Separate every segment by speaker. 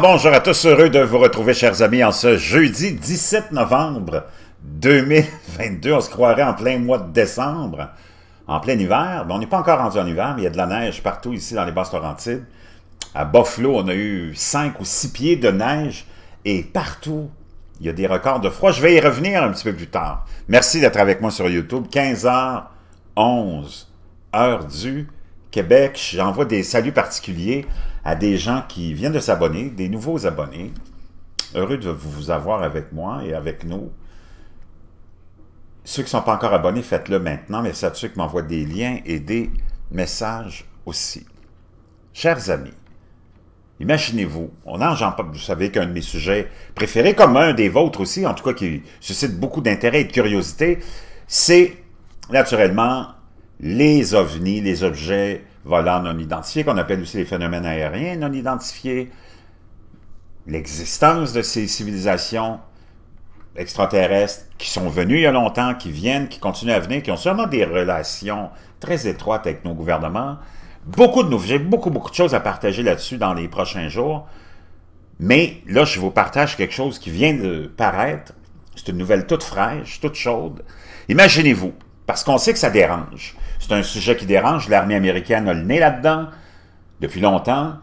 Speaker 1: bonjour à tous, heureux de vous retrouver chers amis en ce jeudi 17 novembre 2022. On se croirait en plein mois de décembre, en plein hiver. Mais on n'est pas encore rendu en hiver, mais il y a de la neige partout ici dans les Basses-Laurentides. À Buffalo, on a eu 5 ou 6 pieds de neige et partout, il y a des records de froid. Je vais y revenir un petit peu plus tard. Merci d'être avec moi sur YouTube. 15h11, heure du Québec, j'envoie des saluts particuliers à des gens qui viennent de s'abonner, des nouveaux abonnés. Heureux de vous avoir avec moi et avec nous. Ceux qui ne sont pas encore abonnés, faites-le maintenant, mais à ceux qui m'envoient des liens et des messages aussi. Chers amis, imaginez-vous, on en vous savez qu'un de mes sujets préférés, comme un des vôtres aussi, en tout cas qui suscite beaucoup d'intérêt et de curiosité, c'est naturellement les ovnis, les objets volants non identifiés, qu'on appelle aussi les phénomènes aériens non identifiés, l'existence de ces civilisations extraterrestres qui sont venues il y a longtemps, qui viennent, qui continuent à venir, qui ont sûrement des relations très étroites avec nos gouvernements. Beaucoup de j'ai beaucoup, beaucoup de choses à partager là-dessus dans les prochains jours. Mais là, je vous partage quelque chose qui vient de paraître. C'est une nouvelle toute fraîche, toute chaude. Imaginez-vous, parce qu'on sait que ça dérange. C'est un sujet qui dérange. L'armée américaine a le nez là-dedans depuis longtemps.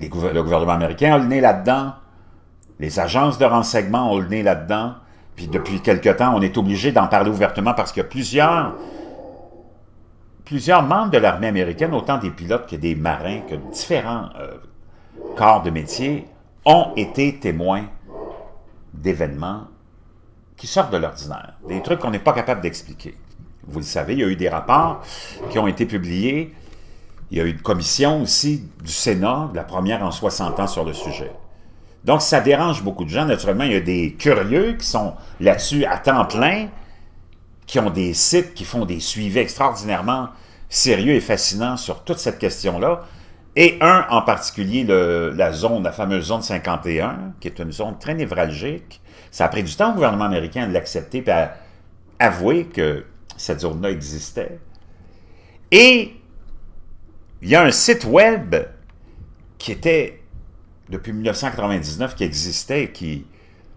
Speaker 1: le gouvernement américain a le nez là-dedans. Les agences de renseignement ont le nez là-dedans. Puis depuis quelque temps, on est obligé d'en parler ouvertement parce que plusieurs, plusieurs membres de l'armée américaine, autant des pilotes que des marins, que différents euh, corps de métier, ont été témoins d'événements qui sortent de l'ordinaire, des trucs qu'on n'est pas capable d'expliquer. Vous le savez, il y a eu des rapports qui ont été publiés. Il y a eu une commission aussi du Sénat, la première en 60 ans sur le sujet. Donc, ça dérange beaucoup de gens. Naturellement, il y a des curieux qui sont là-dessus à temps plein, qui ont des sites qui font des suivis extraordinairement sérieux et fascinants sur toute cette question-là. Et un en particulier, la zone, la fameuse zone 51, qui est une zone très névralgique. Ça a pris du temps au gouvernement américain de l'accepter et à avouer que cette zone-là existait. Et il y a un site web qui était, depuis 1999, qui existait, qui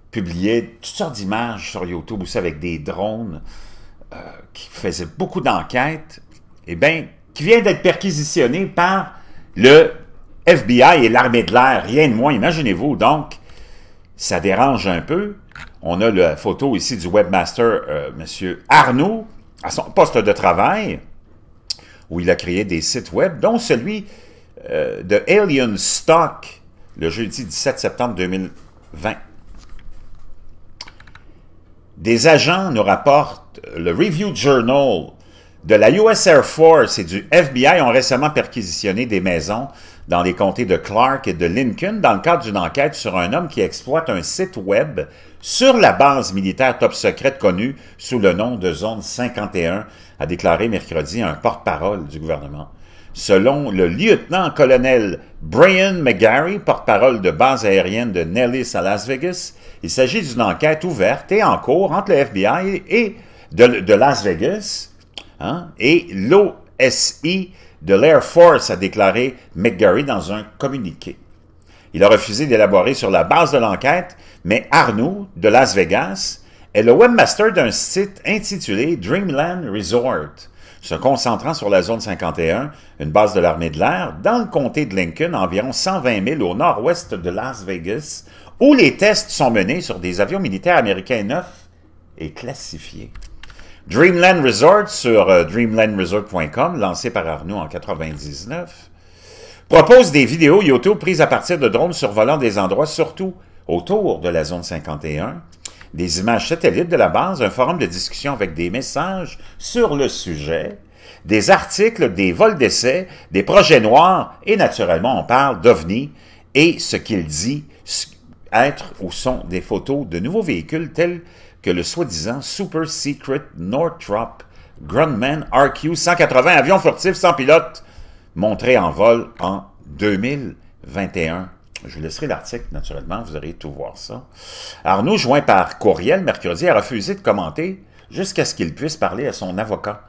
Speaker 1: publiait toutes sortes d'images sur YouTube aussi avec des drones, euh, qui faisait beaucoup d'enquêtes, et eh bien, qui vient d'être perquisitionné par le FBI et l'armée de l'air, rien de moins, imaginez-vous. Donc, ça dérange un peu. On a la photo ici du webmaster, euh, M. Arnaud, à son poste de travail, où il a créé des sites web, dont celui euh, de Alien Stock, le jeudi 17 septembre 2020. Des agents nous rapportent le Review Journal de la US Air Force et du FBI ont récemment perquisitionné des maisons dans les comtés de Clark et de Lincoln dans le cadre d'une enquête sur un homme qui exploite un site web sur la base militaire top secrète connue sous le nom de Zone 51, a déclaré mercredi un porte-parole du gouvernement. Selon le lieutenant-colonel Brian McGarry, porte-parole de base aérienne de Nellis à Las Vegas, il s'agit d'une enquête ouverte et en cours entre le FBI et de, Las Vegas hein, et l'eau SI de l'Air Force, a déclaré McGarry dans un communiqué. Il a refusé d'élaborer sur la base de l'enquête, mais Arnaud, de Las Vegas, est le webmaster d'un site intitulé Dreamland Resort, se concentrant sur la zone 51, une base de l'armée de l'air, dans le comté de Lincoln, environ 120 000 au nord-ouest de Las Vegas, où les tests sont menés sur des avions militaires américains neufs et classifiés. Dreamland Resort sur euh, dreamlandresort.com, lancé par Arnaud en 1999, propose des vidéos YouTube prises à partir de drones survolant des endroits, surtout autour de la zone 51, des images satellites de la base, un forum de discussion avec des messages sur le sujet, des articles, des vols d'essai, des projets noirs, et naturellement, on parle d'OVNI et ce qu'il dit être ou sont des photos de nouveaux véhicules tels que le soi-disant Super Secret Northrop Grumman RQ-180 avion furtif sans pilote montré en vol en 2021. Je vous laisserai l'article, naturellement, vous aurez tout voir ça. Arnaud, joint par courriel mercredi, a refusé de commenter jusqu'à ce qu'il puisse parler à son avocat.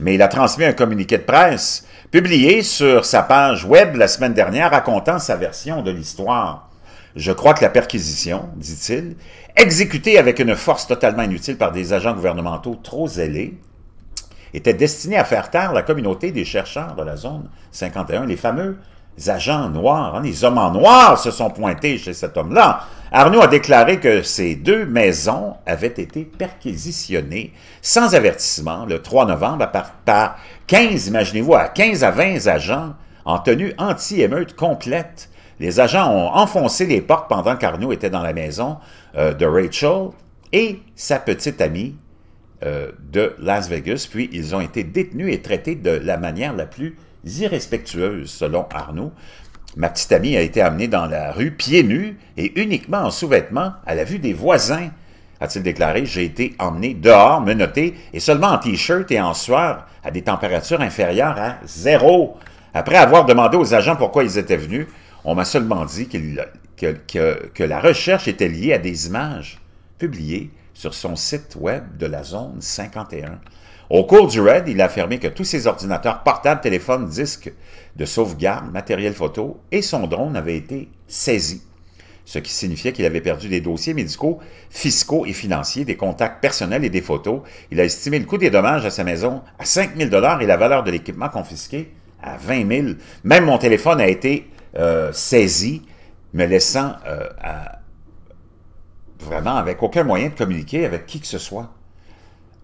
Speaker 1: Mais il a transmis un communiqué de presse publié sur sa page web la semaine dernière racontant sa version de l'histoire. Je crois que la perquisition, dit-il, exécutée avec une force totalement inutile par des agents gouvernementaux trop zélés, était destinée à faire taire la communauté des chercheurs de la zone 51, les fameux agents noirs, hein. les hommes en noir se sont pointés chez cet homme-là. Arnaud a déclaré que ces deux maisons avaient été perquisitionnées sans avertissement le 3 novembre par, par 15, imaginez-vous, à 15 à 20 agents en tenue anti-émeute complète les agents ont enfoncé les portes pendant qu'Arnaud était dans la maison euh, de Rachel et sa petite amie euh, de Las Vegas, puis ils ont été détenus et traités de la manière la plus irrespectueuse, selon Arnaud. Ma petite amie a été amenée dans la rue pieds nus et uniquement en sous-vêtements à la vue des voisins, a-t-il déclaré. J'ai été emmené dehors, menotté et seulement en t-shirt et en soir à des températures inférieures à zéro. Après avoir demandé aux agents pourquoi ils étaient venus, on m'a seulement dit que, la recherche était liée à des images publiées sur son site web de la zone 51. Au cours du raid, il a affirmé que tous ses ordinateurs portables, téléphones, disques de sauvegarde, matériel photo et son drone avaient été saisis, ce qui signifiait qu'il avait perdu des dossiers médicaux, fiscaux et financiers, des contacts personnels et des photos. Il a estimé le coût des dommages à sa maison à 5 000 et la valeur de l'équipement confisqué à 20 000. Même mon téléphone a été euh, saisi, me laissant euh, vraiment avec aucun moyen de communiquer avec qui que ce soit.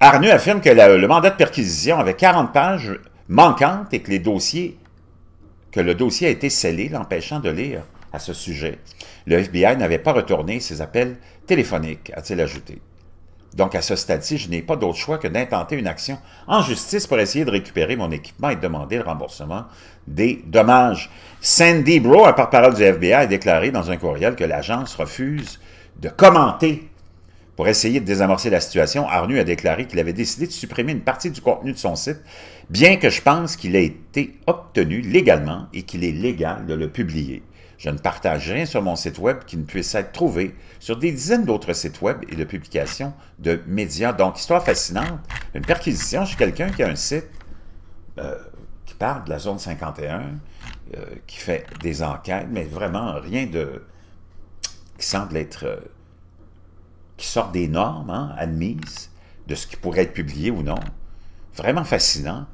Speaker 1: Arnaud affirme que le mandat de perquisition avait 40 pages manquantes et que, les dossiers, que le dossier a été scellé, l'empêchant de lire à ce sujet. Le FBI n'avait pas retourné ses appels téléphoniques, a-t-il ajouté. Donc, à ce stade-ci, je n'ai pas d'autre choix que d'intenter une action en justice pour essayer de récupérer mon équipement et de demander le remboursement des dommages. Sandy Bro, un porte-parole du FBI, a déclaré dans un courriel que l'agence refuse de commenter pour essayer de désamorcer la situation, Arnu a déclaré qu'il avait décidé de supprimer une partie du contenu de son site, bien que je pense qu'il ait été obtenu légalement et qu'il est légal de le publier. Je ne partage rien sur mon site web qui ne puisse être trouvé sur des dizaines d'autres sites web et de publications de médias. Donc, histoire fascinante, une perquisition chez quelqu'un qui a un site euh, qui parle de la zone 51, euh, qui fait des enquêtes, mais vraiment rien de qui semble être... Euh, qui sort des normes hein, admises de ce qui pourrait être publié ou non. Vraiment fascinant.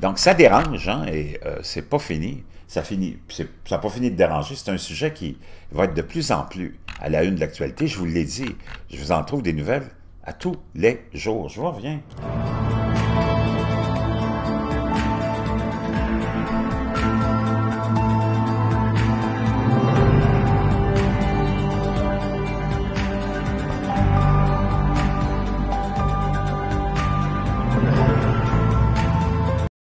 Speaker 1: Donc ça dérange, hein, et euh, c'est pas fini. Ça finit, ça pas fini de déranger. C'est un sujet qui va être de plus en plus à la une de l'actualité. Je vous l'ai dit, je vous en trouve des nouvelles à tous les jours. Je vous reviens.